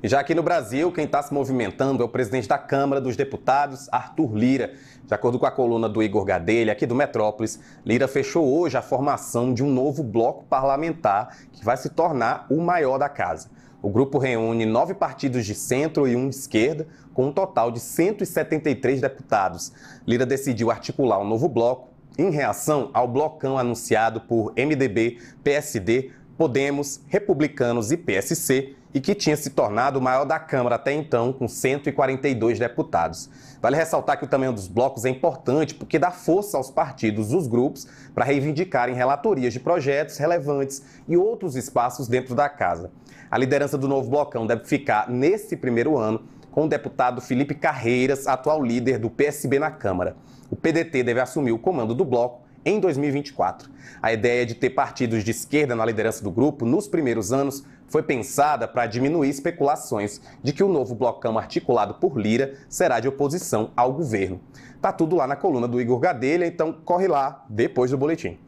E já aqui no Brasil, quem está se movimentando é o presidente da Câmara dos Deputados, Arthur Lira. De acordo com a coluna do Igor Gadelha, aqui do Metrópolis, Lira fechou hoje a formação de um novo bloco parlamentar que vai se tornar o maior da casa. O grupo reúne nove partidos de centro e um de esquerda, com um total de 173 deputados. Lira decidiu articular um novo bloco em reação ao blocão anunciado por MDB, PSD, Podemos, Republicanos e PSC e que tinha se tornado o maior da Câmara até então, com 142 deputados. Vale ressaltar que o tamanho dos blocos é importante porque dá força aos partidos, os grupos, para reivindicarem relatorias de projetos relevantes e outros espaços dentro da casa. A liderança do novo blocão deve ficar, nesse primeiro ano, com o deputado Felipe Carreiras, atual líder do PSB na Câmara. O PDT deve assumir o comando do bloco em 2024. A ideia de ter partidos de esquerda na liderança do grupo nos primeiros anos foi pensada para diminuir especulações de que o novo blocão articulado por Lira será de oposição ao governo. Tá tudo lá na coluna do Igor Gadelha, então corre lá depois do boletim.